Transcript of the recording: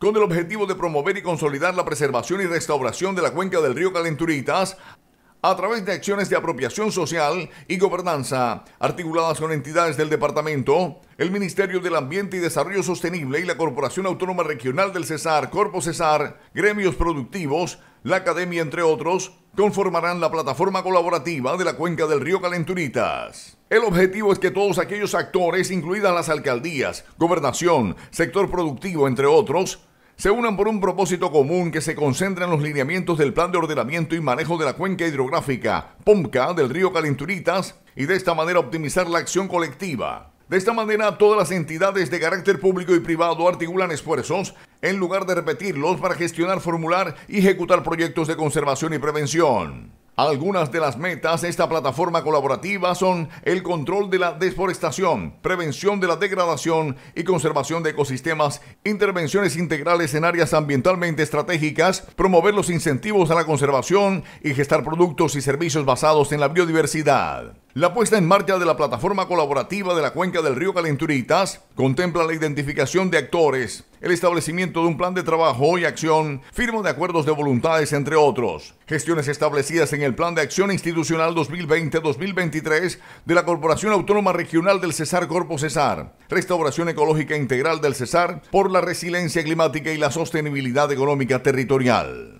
con el objetivo de promover y consolidar la preservación y restauración de la cuenca del río Calenturitas a través de acciones de apropiación social y gobernanza, articuladas con entidades del departamento, el Ministerio del Ambiente y Desarrollo Sostenible y la Corporación Autónoma Regional del Cesar, Corpo Cesar, gremios productivos, la Academia, entre otros, conformarán la plataforma colaborativa de la cuenca del río Calenturitas. El objetivo es que todos aquellos actores, incluidas las alcaldías, gobernación, sector productivo, entre otros, se unan por un propósito común que se concentra en los lineamientos del Plan de Ordenamiento y Manejo de la Cuenca Hidrográfica, POMCA, del río Calenturitas, y de esta manera optimizar la acción colectiva. De esta manera, todas las entidades de carácter público y privado articulan esfuerzos en lugar de repetirlos para gestionar, formular y ejecutar proyectos de conservación y prevención. Algunas de las metas de esta plataforma colaborativa son el control de la deforestación, prevención de la degradación y conservación de ecosistemas, intervenciones integrales en áreas ambientalmente estratégicas, promover los incentivos a la conservación y gestar productos y servicios basados en la biodiversidad. La puesta en marcha de la plataforma colaborativa de la cuenca del río Calenturitas contempla la identificación de actores, el establecimiento de un plan de trabajo y acción, firma de acuerdos de voluntades, entre otros. Gestiones establecidas en el Plan de Acción Institucional 2020-2023 de la Corporación Autónoma Regional del Cesar Corpo Cesar, Restauración Ecológica Integral del Cesar por la Resiliencia Climática y la Sostenibilidad Económica Territorial.